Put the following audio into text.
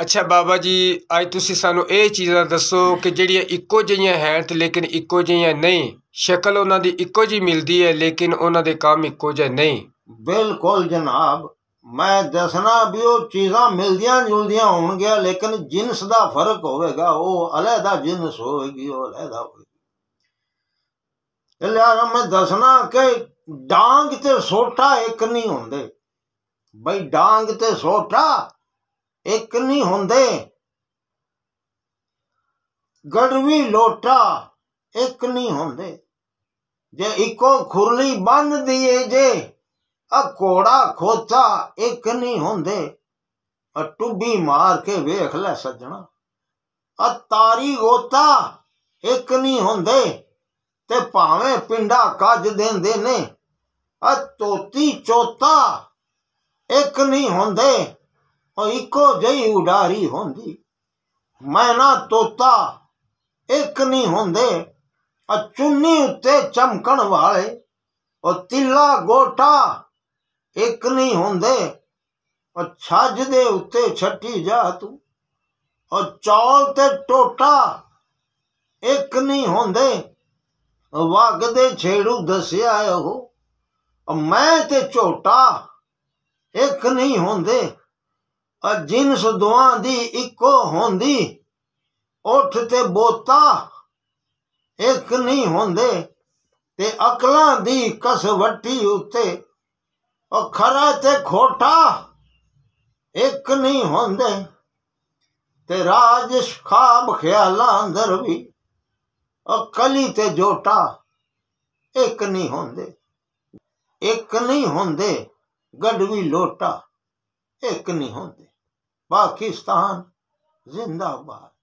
ਅੱਛਾ ਬਾਬਾ ਜੀ ਅੱਜ ਤੁਸੀਂ ਸਾਨੂੰ ਇਹ ਚੀਜ਼ਾਂ ਦੱਸੋ ਕਿ ਜਿਹੜੀਆਂ ਇੱਕੋ ਜਿਹੀਆਂ ਹੈ ਤੇ ਲੇਕਿਨ ਇੱਕੋ ਜਿਹੀਆਂ ਨਹੀਂ ਸ਼ਕਲ ਉਹਨਾਂ ਦੀ ਇੱਕੋ ਜਿਹੀ ਮਿਲਦੀ ਹੈ ਲੇਕਿਨ ਉਹਨਾਂ ਦੇ ਕੰਮ ਇੱਕੋ ਜਿਹੇ ਨਹੀਂ ਬਿਲਕੁਲ ਜਨਾਬ ਮੈਂ ਦੱਸਣਾ ਵੀ ਉਹ ਚੀਜ਼ਾਂ ਮਿਲਦੀਆਂ ਜੁਲਦੀਆਂ ਹੋਣਗੀਆਂ ਲੇਕਿਨ ਜਿੰਸ ਦਾ ਫਰਕ ਹੋਵੇਗਾ ਉਹ ਅਲੱਗਾ ਜਿੰਸ ਹੋਵੇਗੀ ਉਹ ਅਲੱਗਾ ਹੋਵੇਗੀ ਲਿਆ ਮੈਂ ਦੱਸਣਾ ਕਿ ਡਾਂਗ ਤੇ ਸੋਟਾ ਇੱਕ ਨਹੀਂ ਹੁੰਦੇ ਬਈ ਡਾਂਗ ਤੇ ਸੋਟਾ ਇੱਕ ਨਹੀਂ ਹੁੰਦੇ ਗੜਵੀ ਲੋਟਾ ਇੱਕ ਨਹੀਂ ਹੁੰਦੇ ਜੇ ਇੱਕੋ ਖੁਰਲੀ ਬੰਨ ਦਈਏ ਜੇ ਆ ਕੋੜਾ ਖੋਚਾ ਇੱਕ ਨਹੀਂ ਹੁੰਦੇ ਆ ਟੁੱਬੀ ਮਾਰ ਕੇ ਵੇਖ ਲੈ ਸੱਜਣਾ ਆ ਤਾਰੀ ਗੋਤਾ ਇੱਕ ਨਹੀਂ ਹੁੰਦੇ ਤੇ ਭਾਵੇਂ ਪਿੰਡਾ ਕੱਜ ਦਿੰਦੇ ਨੇ ਆ ਤੋਤੀ ਚੋਤਾ ਇੱਕ ਨਹੀਂ ਹੁੰਦੇ ਔਰ ਇੱਕੋ ਜਈ ਉਡਾਰੀ ਹੁੰਦੀ ਮੈਂ ਨਾ ਤੋਤਾ ਇੱਕ ਨਹੀਂ ਹੁੰਦੇ ਅ ਚੁੰਨੀ ਉੱਤੇ ਚਮਕਣ ਵਾਲੇ ਉਹ ਤਿੱਲਾ ਗੋਟਾ ਇੱਕ ਨਹੀਂ ਹੁੰਦੇ ਉਹ ਛੱਜ ਦੇ ਉੱਤੇ ਛੱਟੀ ਜਾ ਤੂੰ ਉਹ ਚੌਲ ਤੇ ਟੋਟਾ ਇੱਕ ਨਹੀਂ ਹੁੰਦੇ ਵਗ ਦੇ ਛੇੜੂ ਦੱਸਿਆ ਉਹ ਮੈਂ ਤੇ ਝੋਟਾ ਇੱਕ ਨਹੀਂ ਹੁੰਦੇ ਆ ਜਿੰਸ ਦੁਆਂ ਦੀ ਇੱਕੋ ਹੁੰਦੀ ਉੱਠ ਤੇ ਬੋਤਾ ਇੱਕ ਨਹੀਂ ਹੁੰਦੇ ਤੇ ਅਕਲਾਂ ਦੀ ਕਸਵੱਟੀ ਉੱਤੇ ਉਹ ਖਰਾ ਤੇ ਖੋਟਾ ਇੱਕ ਨਹੀਂ ਹੁੰਦੇ ਤੇ ਰਾਜ ਖਾਬ ਖਿਆਲਾਂ ਅੰਦਰ ਵੀ ਉਹ ਕਲੀ ਤੇ ਜੋਟਾ ਇੱਕ ਨਹੀਂ ਹੁੰਦੇ ਇੱਕ ਨਹੀਂ ਹੁੰਦੇ ਵੀ ਲੋਟਾ ਇੱਕ ਨਹੀਂ ਹੁੰਦੇ पाकिस्तान जिंदाबाद